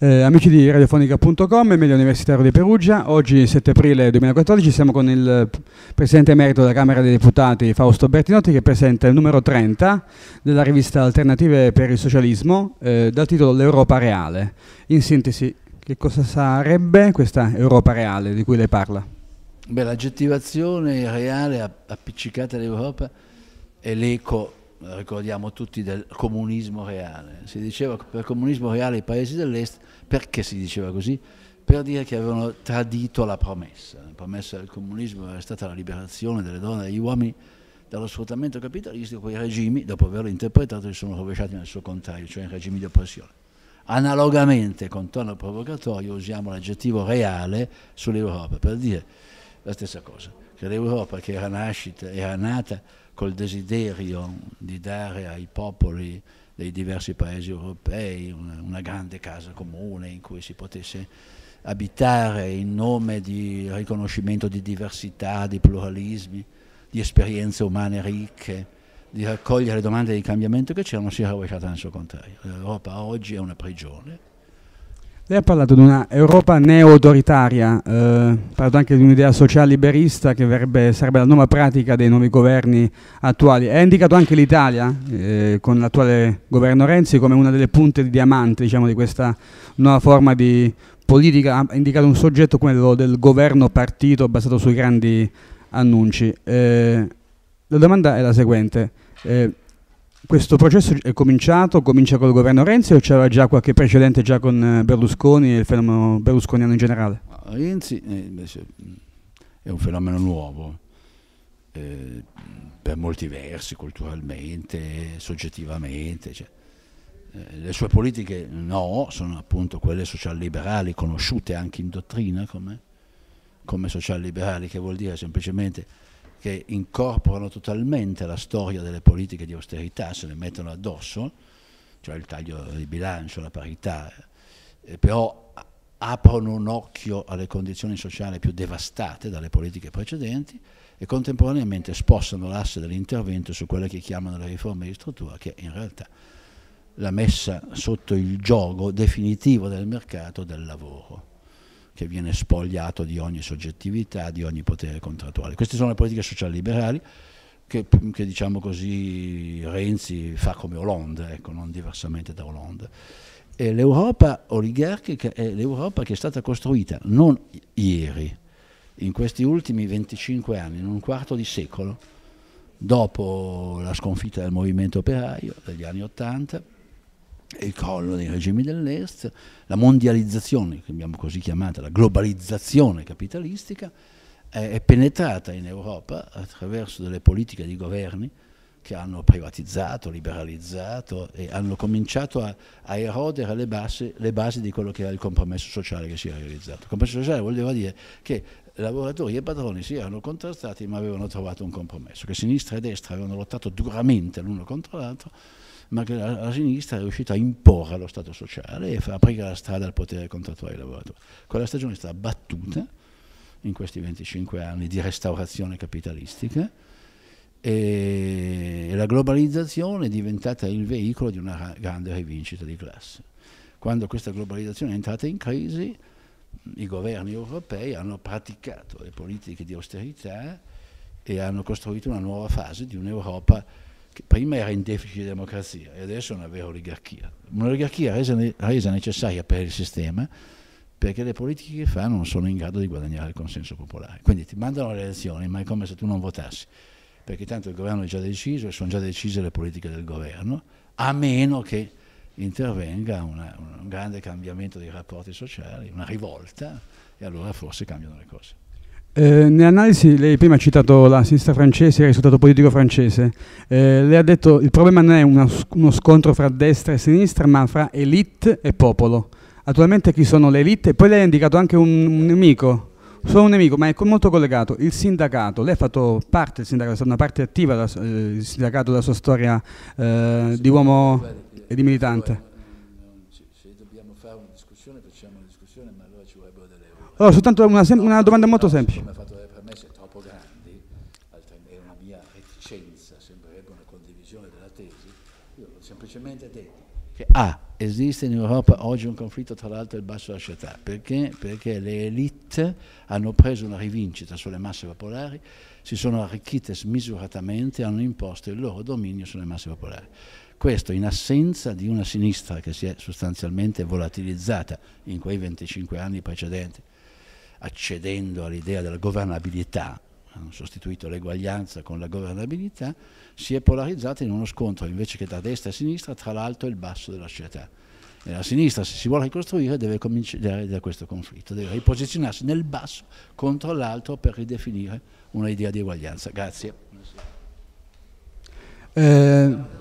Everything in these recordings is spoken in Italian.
Eh, amici di radiofonica.com, media universitario di Perugia, oggi 7 aprile 2014 siamo con il Presidente Emerito della Camera dei Deputati Fausto Bertinotti che presenta il numero 30 della rivista Alternative per il Socialismo eh, dal titolo L'Europa Reale. In sintesi, che cosa sarebbe questa Europa Reale di cui lei parla? Beh, l'aggettivazione reale appiccicata all'Europa è l'eco ricordiamo tutti del comunismo reale. Si diceva per comunismo reale i paesi dell'Est, perché si diceva così? Per dire che avevano tradito la promessa. La promessa del comunismo era stata la liberazione delle donne e degli uomini dallo sfruttamento capitalistico, quei regimi, dopo averlo interpretato, si sono rovesciati nel suo contrario, cioè in regimi di oppressione. Analogamente, con tono provocatorio, usiamo l'aggettivo reale sull'Europa per dire la stessa cosa, che l'Europa che era, nascita, era nata col desiderio di dare ai popoli dei diversi paesi europei una, una grande casa comune in cui si potesse abitare in nome di riconoscimento di diversità, di pluralismi, di esperienze umane ricche, di raccogliere domande di cambiamento che c'erano, si era rovesciata nel suo contrario. L'Europa oggi è una prigione lei ha parlato di una Europa neo-autoritaria, eh, ha parlato anche di un'idea social-liberista che verrebbe, sarebbe la nuova pratica dei nuovi governi attuali. Ha indicato anche l'Italia, eh, con l'attuale governo Renzi, come una delle punte di diamante diciamo, di questa nuova forma di politica. Ha indicato un soggetto, come quello del governo-partito, basato sui grandi annunci. Eh, la domanda è la seguente. Eh, questo processo è cominciato, comincia col governo Renzi o c'era già qualche precedente già con eh, Berlusconi e il fenomeno berlusconiano in generale? Renzi eh, invece mm, è un fenomeno nuovo, eh, per molti versi, culturalmente, soggettivamente. Cioè, eh, le sue politiche no, sono appunto quelle social-liberali, conosciute anche in dottrina come, come social-liberali, che vuol dire semplicemente che incorporano totalmente la storia delle politiche di austerità, se le mettono addosso, cioè il taglio di bilancio, la parità, eh, però aprono un occhio alle condizioni sociali più devastate dalle politiche precedenti e contemporaneamente spostano l'asse dell'intervento su quelle che chiamano le riforme di struttura, che in realtà la messa sotto il gioco definitivo del mercato del lavoro che viene spogliato di ogni soggettività, di ogni potere contrattuale. Queste sono le politiche sociali liberali che, che diciamo così, Renzi fa come Hollande, ecco, non diversamente da Hollande. l'Europa oligarchica è l'Europa che è stata costruita non ieri, in questi ultimi 25 anni, in un quarto di secolo, dopo la sconfitta del movimento operaio degli anni 80, il collo dei regimi dell'Est, la mondializzazione, che abbiamo così chiamata, la globalizzazione capitalistica, è penetrata in Europa attraverso delle politiche di governi che hanno privatizzato, liberalizzato e hanno cominciato a, a erodere le basi, le basi, di quello che era il compromesso sociale che si era realizzato. Il compromesso sociale voleva dire che lavoratori e padroni si erano contrastati ma avevano trovato un compromesso, che sinistra e destra avevano lottato duramente l'uno contro l'altro ma che la, la, sinistra è riuscita a imporre lo Stato sociale e a aprire la strada al potere contrattuale dei lavoratori. Quella stagione è stata battuta in questi 25 anni di restaurazione capitalistica e la globalizzazione è diventata il veicolo di una grande rivincita di classe. Quando questa globalizzazione è entrata in crisi, i governi europei hanno praticato le politiche di austerità e hanno costruito una nuova fase di un'Europa prima era in deficit di democrazia e adesso è una vera oligarchia. Un'oligarchia resa, resa necessaria per il sistema perché le politiche che fa non sono in grado di guadagnare il consenso popolare. Quindi ti mandano le elezioni, ma è come se tu non votassi, perché tanto il governo è già deciso e sono già decise le politiche del governo, a meno che intervenga una, un grande cambiamento dei rapporti sociali, una rivolta, e allora forse cambiano le cose. Eh, nell'analisi lei prima ha citato la sinistra francese e il risultato politico francese. Eh, lei ha detto che il problema non è una, uno scontro fra destra e sinistra, ma fra elite e popolo. Attualmente chi sono le elite? Poi lei ha indicato anche un, un nemico, solo un nemico, ma è molto collegato, il sindacato. Lei ha fatto parte del sindacato, è stata una parte attiva del eh, sindacato della sua storia eh, di uomo e di militante. Allora, soltanto una, sem- una domanda molto semplice. Come fatto per premesse troppo grandi, altrimenti è una mia reticenza, sembrerebbe una condivisione della tesi, io ho semplicemente detto che A, ah, esiste in Europa oggi un conflitto tra l'alto e il basso della società, perché? Perché le elite hanno preso una rivincita sulle masse popolari, si sono arricchite smisuratamente e hanno imposto il loro dominio sulle masse popolari. Questo in assenza di una sinistra che si è sostanzialmente volatilizzata in quei 25 anni precedenti accedendo all'idea della governabilità, hanno sostituito l'eguaglianza con la governabilità, si è polarizzata in uno scontro invece che da destra a sinistra tra l'alto e il basso della società. E la sinistra, se si vuole ricostruire, deve cominciare da questo conflitto, deve riposizionarsi nel basso contro l'alto per ridefinire un'idea di eguaglianza. Grazie. Eh.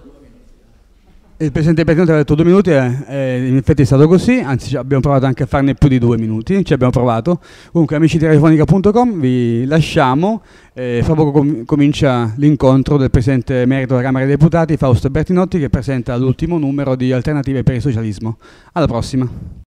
Il presidente Bertinotti aveva detto due minuti e, e, in effetti è stato così, anzi abbiamo provato anche a farne più di due minuti, ci abbiamo provato. Comunque amici di telefonica.com vi lasciamo, eh, fra poco com comincia l'incontro del presidente emerito della Camera dei Deputati Fausto Bertinotti che presenta l'ultimo numero di Alternative per il Socialismo. Alla prossima!